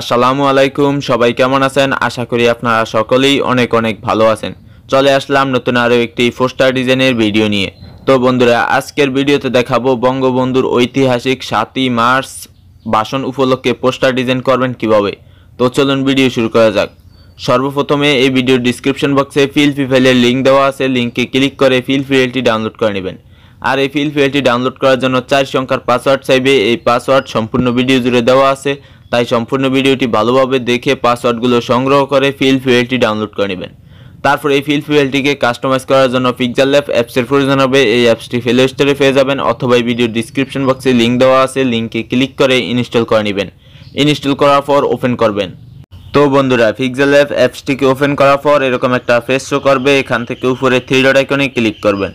আসসালামু আলাইকুম সবাই কেমন আছেন আশা করি আপনারা সকলেই অনেক অনেক ভালো আছেন চলে আসলাম নতুন আরও একটি পোস্টার ডিজাইনের ভিডিও নিয়ে তো বন্ধুরা আজকের ভিডিওতে দেখাবো বঙ্গবন্ধুর ঐতিহাসিক সাতই মার্চ বাসন উপলক্ষে পোস্টার ডিজাইন করবেন কিভাবে তো চলুন ভিডিও শুরু করা যাক সর্বপ্রথমে এই ভিডিওর ডিসক্রিপশন বক্সে ফিল ফি ফাইলের লিঙ্ক দেওয়া আছে লিঙ্কে ক্লিক করে ফিল ফাইলটি ডাউনলোড করে নেবেন আর এই ফিল ফাইলটি ডাউনলোড করার জন্য চার সংখ্যার পাসওয়ার্ড চাইবে এই পাসওয়ার্ড সম্পূর্ণ ভিডিও জুড়ে দেওয়া আছে তাই সম্পূর্ণ ভিডিওটি ভালোভাবে দেখে পাসওয়ার্ডগুলো সংগ্রহ করে ফিল ফুয়েলটি ডাউনলোড করে নেবেন তারপর এই ফিল ফুয়েলটিকে কাস্টমাইজ করার জন্য পিকজার ল্যাব অ্যাপসের প্রয়োজন হবে এই অ্যাপসটি প্লে স্টোরে পেয়ে যাবেন অথবা এই ভিডিওর ডিসক্রিপশন বক্সে লিঙ্ক দেওয়া আছে লিঙ্কে ক্লিক করে ইনস্টল করে নেবেন ইনস্টল করার পর ওপেন করবেন তো বন্ধুরা পিকজার ল্যাব অ্যাপসটিকে ওপেন করার পর এরকম একটা ফেস শো করবে এখান থেকে উপরে থ্রি ডট আইকনে ক্লিক করবেন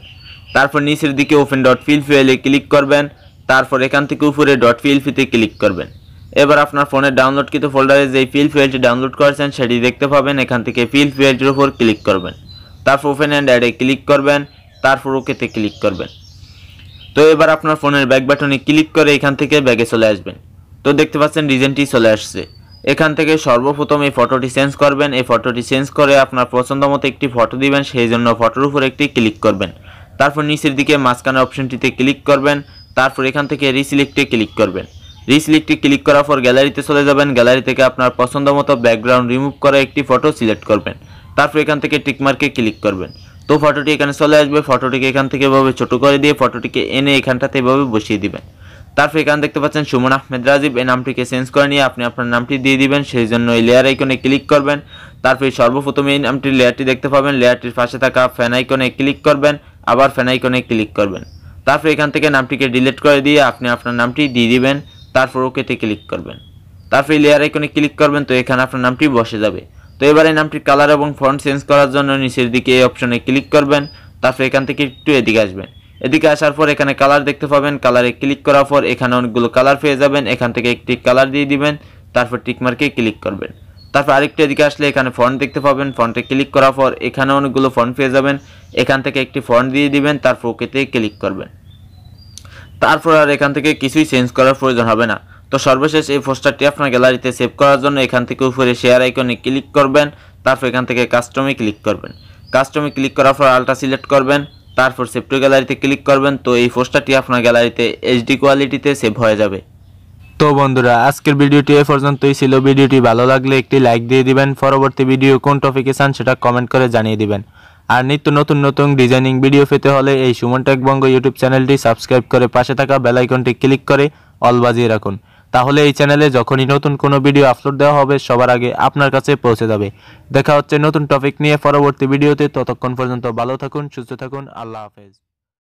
তারপর নিচের দিকে ওপেন ডট ফিল ফুয়েলে ক্লিক করবেন তারপর এখান থেকে উপরে ডট ফিল ফিতে ক্লিক করবেন এবার আপনার ফোনের ডাউনলোডকৃত ফোল্ডারে যেই ফিল ফাইলটি ডাউনলোড করেছেন সেটি দেখতে পাবেন এখান থেকে ফিল ফাইলটির উপর ক্লিক করবেন তারপর ওপেন অ্যান্ড অ্যাডে ক্লিক করবেন তারপর ওকেতে ক্লিক করবেন তো এবার আপনার ফোনের ব্যাক বাটনে ক্লিক করে এখান থেকে ব্যাগে চলে আসবেন তো দেখতে পাচ্ছেন রিজেন্টটি চলে আসছে এখান থেকে সর্বপ্রথম এই ফটোটি চেঞ্জ করবেন এই ফটোটি চেঞ্জ করে আপনার পছন্দ মতো একটি ফটো দিবেন সেই জন্য ফটোর উপর একটি ক্লিক করবেন তারপর নিচের দিকে মাঝখানে অপশনটিতে ক্লিক করবেন তারপর এখান থেকে রিসিলেক্টে ক্লিক করবেন রিসিলেক্টে ক্লিক করার পর গ্যালারিতে চলে যাবেন গ্যালারি থেকে আপনার পছন্দ মতো ব্যাকগ্রাউন্ড রিমুভ করা একটি ফটো সিলেক্ট করবেন তারপর এখান থেকে টিকমার্কে ক্লিক করবেন তো ফটোটি এখানে চলে আসবে ফটোটিকে এখান থেকে এভাবে ছোটো করে দিয়ে ফটোটিকে এনে এখানটাতে এভাবে বসিয়ে দিবেন তারপর এখানে দেখতে পাচ্ছেন সুমন আহমেদ রাজীব এই নামটিকে চেঞ্জ করে নিয়ে আপনি আপনার নামটি দিয়ে দিবেন সেই জন্য এই লেয়ার আইকনে ক্লিক করবেন তারপর সর্বপ্রথমে এই নামটির লেয়ারটি দেখতে পাবেন লেয়ারটির পাশে থাকা ফ্যান আইকনে ক্লিক করবেন আবার ফ্যান আইকনে ক্লিক করবেন তারপর এখান থেকে নামটিকে ডিলিট করে দিয়ে আপনি আপনার নামটি দিয়ে দিবেন তারপর ওকেতে ক্লিক করবেন তারপর লেয়ার আইকনে ক্লিক করবেন তো এখানে আপনার নামটি বসে যাবে তো এবারে এই নামটির কালার এবং ফন্ট চেঞ্জ করার জন্য নিচের দিকে এই অপশনে ক্লিক করবেন তারপর এখান থেকে একটু এদিকে আসবেন এদিকে আসার পর এখানে কালার দেখতে পাবেন কালারে ক্লিক করার পর এখানে অনেকগুলো কালার পেয়ে যাবেন এখান থেকে একটি কালার দিয়ে দিবেন তারপর টিকমার্কে ক্লিক করবেন তারপর আরেকটা এদিকে আসলে এখানে ফন্ট দেখতে পাবেন ফন্টে ক্লিক করার পর এখানে অনেকগুলো ফন্ট পেয়ে যাবেন এখান থেকে একটি ফন্ট দিয়ে দিবেন তারপর ওকেতে ক্লিক করবেন তারপর আর এখান থেকে কিছুই চেঞ্জ করার প্রয়োজন হবে না তো সর্বশেষ এই পোস্টারটি আপনার গ্যালারিতে সেভ করার জন্য এখান থেকে উপরে শেয়ার আইকনে ক্লিক করবেন তারপর এখান থেকে কাস্টমে ক্লিক করবেন কাস্টমে ক্লিক করার পর আলট্রা সিলেক্ট করবেন তারপর সেভ টু গ্যালারিতে ক্লিক করবেন তো এই পোস্টারটি আপনার গ্যালারিতে এইচডি কোয়ালিটিতে সেভ হয়ে যাবে তো বন্ধুরা আজকের ভিডিওটি এ পর্যন্তই ছিল ভিডিওটি ভালো লাগলে একটি লাইক দিয়ে দিবেন পরবর্তী ভিডিও কোন টপিকে চান সেটা কমেন্ট করে জানিয়ে দিবেন আর নিত্য নতুন নতুন ডিজাইনিং ভিডিও পেতে হলে এই সুমন বঙ্গ ইউটিউব চ্যানেলটি সাবস্ক্রাইব করে পাশে থাকা বেলাইকনটি ক্লিক করে অল বাজিয়ে রাখুন তাহলে এই চ্যানেলে যখনই নতুন কোনো ভিডিও আপলোড দেওয়া হবে সবার আগে আপনার কাছে পৌঁছে যাবে দেখা হচ্ছে নতুন টপিক নিয়ে পরবর্তী ভিডিওতে ততক্ষণ পর্যন্ত ভালো থাকুন সুস্থ থাকুন আল্লাহ হাফেজ